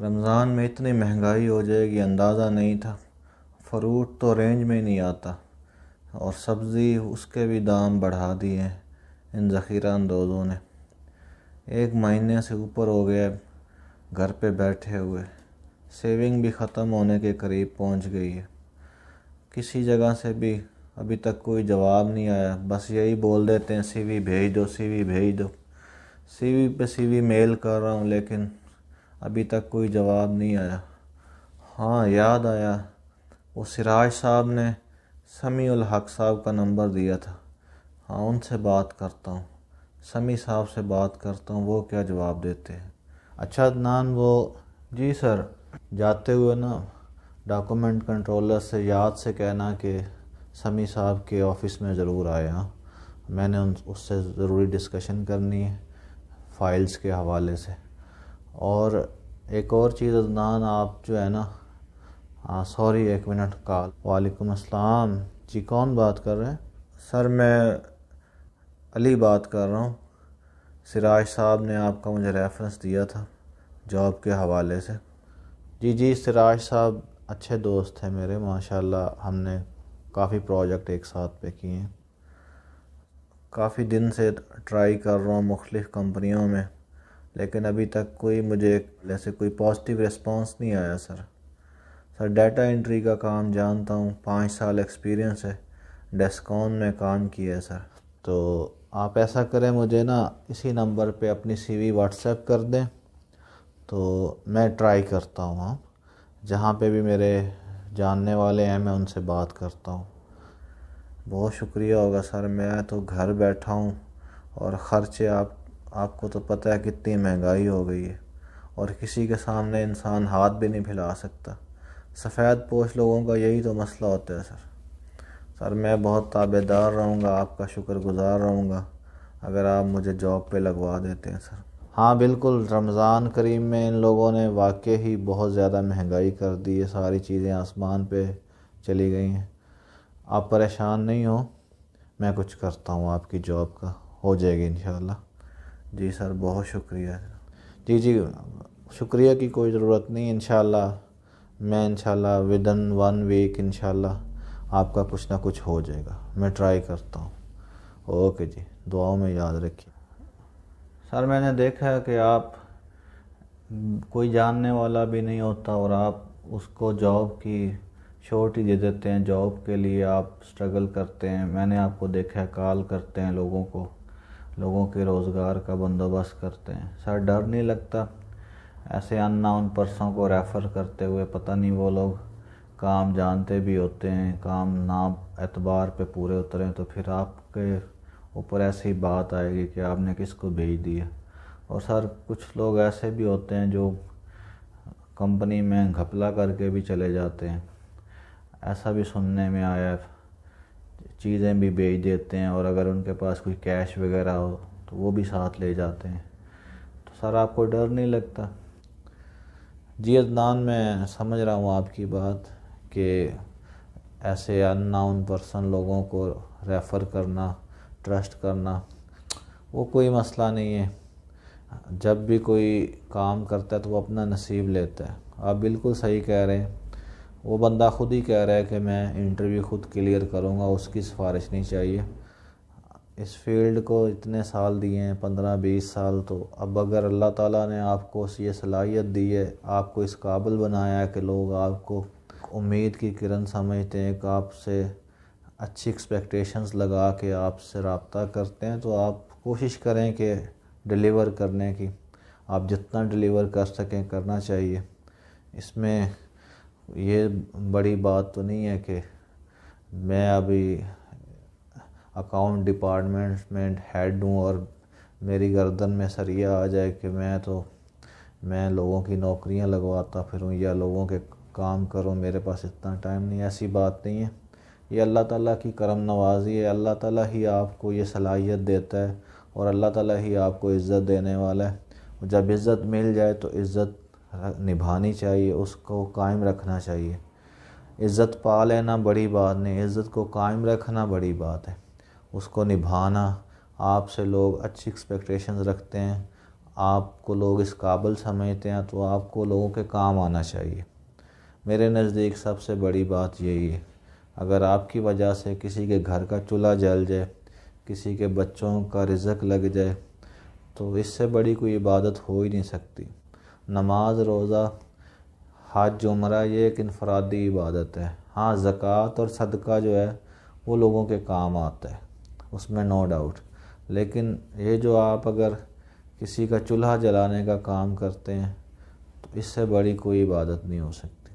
रमज़ान में इतनी महंगाई हो जाएगी अंदाज़ा नहीं था फ्रूट तो रेंज में नहीं आता और सब्ज़ी उसके भी दाम बढ़ा दिए हैं इन ज़ख़ीरा अंदोज़ों ने एक महीने से ऊपर हो गया घर पे बैठे हुए सेविंग भी ख़त्म होने के करीब पहुंच गई है किसी जगह से भी अभी तक कोई जवाब नहीं आया बस यही बोल देते हैं सीवी भेज दो सीवी भेज दो सीवी पे सीवी मेल कर रहा हूँ लेकिन अभी तक कोई जवाब नहीं आया हाँ याद आया वो सिराज साहब ने उल हक साहब का नंबर दिया था हाँ उनसे बात करता हूँ समी साहब से बात करता हूँ वो क्या जवाब देते हैं अच्छा नान वो जी सर जाते हुए ना डॉक्यूमेंट कंट्रोलर से याद से कहना कि समी साहब के ऑफिस में ज़रूर आया मैंने उन उससे ज़रूरी डिस्कशन करनी है फ़ाइल्स के हवाले से और एक और चीज़ अदनान आप जो है ना सॉरी एक मिनट कॉल वालेकुम अस्सलाम जी कौन बात कर रहे हैं सर मैं अली बात कर रहा हूँ सिराज साहब ने आपका मुझे रेफरेंस दिया था जॉब के हवाले से जी जी सिराज साहब अच्छे दोस्त हैं मेरे माशाल्लाह हमने काफ़ी प्रोजेक्ट एक साथ पे किए हैं काफ़ी दिन से ट्राई कर रहा हूँ मुख्तलिफ़ कंपनियों में लेकिन अभी तक कोई मुझे ऐसे कोई पॉजिटिव रिस्पांस नहीं आया सर सर डाटा एंट्री का काम जानता हूँ पाँच साल एक्सपीरियंस है डेस्कॉन में काम किया है सर तो आप ऐसा करें मुझे ना इसी नंबर पे अपनी सी वी व्हाट्सएप कर दें तो मैं ट्राई करता हूँ आप जहाँ पे भी मेरे जानने वाले हैं मैं उनसे बात करता हूँ बहुत शुक्रिया होगा सर मैं तो घर बैठा हूँ और ख़र्चे आप आपको तो पता है कितनी महंगाई हो गई है और किसी के सामने इंसान हाथ भी नहीं फैला सकता सफ़ेद पोश लोगों का यही तो मसला होता है सर सर मैं बहुत ताबेदार रहूँगा आपका शुक्रगुजार रहूँगा अगर आप मुझे जॉब पे लगवा देते हैं सर हाँ बिल्कुल रमज़ान करीम में इन लोगों ने वाकई ही बहुत ज़्यादा महंगाई कर दी है सारी चीज़ें आसमान पे चली गई हैं आप परेशान नहीं हो मैं कुछ करता हूँ आपकी जॉब का हो जाएगी इन जी सर बहुत शुक्रिया जी जी शुक्रिया की कोई ज़रूरत नहीं इन मैं इन विद इन वन वीक इन आपका कुछ ना कुछ हो जाएगा मैं ट्राई करता हूँ ओके जी दुआओं में याद रखिए सर मैंने देखा है कि आप कोई जानने वाला भी नहीं होता और आप उसको जॉब की छोटी दे देते हैं जॉब के लिए आप स्ट्रगल करते हैं मैंने आपको देखा है कॉल करते हैं लोगों को लोगों के रोज़गार का बंदोबस्त करते हैं सर डर नहीं लगता ऐसे अननाउन पर्सों को रेफ़र करते हुए पता नहीं वो लोग काम जानते भी होते हैं काम ना एतबार पे पूरे उतरें तो फिर आपके ऊपर ऐसी बात आएगी कि आपने किसको भेज दिया और सर कुछ लोग ऐसे भी होते हैं जो कंपनी में घपला करके भी चले जाते हैं ऐसा भी सुनने में आया है चीज़ें भी बेच देते हैं और अगर उनके पास कोई कैश वगैरह हो तो वो भी साथ ले जाते हैं तो सर आपको डर नहीं लगता जी अदनान मैं समझ रहा हूँ आपकी बात कि ऐसे अननाउन पर्सन लोगों को रेफ़र करना ट्रस्ट करना वो कोई मसला नहीं है जब भी कोई काम करता है तो वो अपना नसीब लेता है आप बिल्कुल सही कह रहे हैं वो बंदा खुद ही कह रहा है कि मैं इंटरव्यू खुद क्लियर करूँगा उसकी सिफारिश नहीं चाहिए इस फील्ड को इतने साल दिए हैं पंद्रह बीस साल तो अब अगर अल्लाह ताला ने आपको ये सलाहियत दी है आपको इस काबिल बनाया है कि लोग आपको उम्मीद की किरण समझते हैं कि आपसे अच्छी एक्सपेक्टेशंस लगा के आपसे रबता करते हैं तो आप कोशिश करें कि डिलीवर करने की आप जितना डिलीवर कर सकें करना चाहिए इसमें ये बड़ी बात तो नहीं है कि मैं अभी अकाउंट डिपार्टमेंट हेड हूँ और मेरी गर्दन में सरिया आ जाए कि मैं तो मैं लोगों की नौकरियां लगवाता फिर या लोगों के काम करूँ मेरे पास इतना टाइम नहीं ऐसी बात नहीं है ये अल्लाह ताला की करम नवाजी है अल्लाह ताला ही आपको ये सलाहियत देता है और अल्लाह ताला ही आपको इज़्ज़त देने वाला है जब इज़्ज़त मिल जाए तो इज़्ज़त निभानी चाहिए उसको कायम रखना चाहिए इज़्ज़त पा लेना बड़ी बात नहीं इज़्ज़त को कायम रखना बड़ी बात है उसको निभाना आपसे लोग अच्छी एक्सपेक्टेशंस रखते हैं आपको लोग इस काबिल समझते हैं तो आपको लोगों के काम आना चाहिए मेरे नज़दीक सबसे बड़ी बात यही है अगर आपकी वजह से किसी के घर का चूल्हा जल जाए किसी के बच्चों का रिजक लग जाए तो इससे बड़ी कोई इबादत हो ही नहीं सकती नमाज रोज़ा हज जुमरा ये एक इनफरादी इबादत है हाँ ज़क़़त और सदका जो है वो लोगों के काम आता है उसमें नो डाउट लेकिन ये जो आप अगर किसी का चूल्हा जलाने का काम करते हैं तो इससे बड़ी कोई इबादत नहीं हो सकती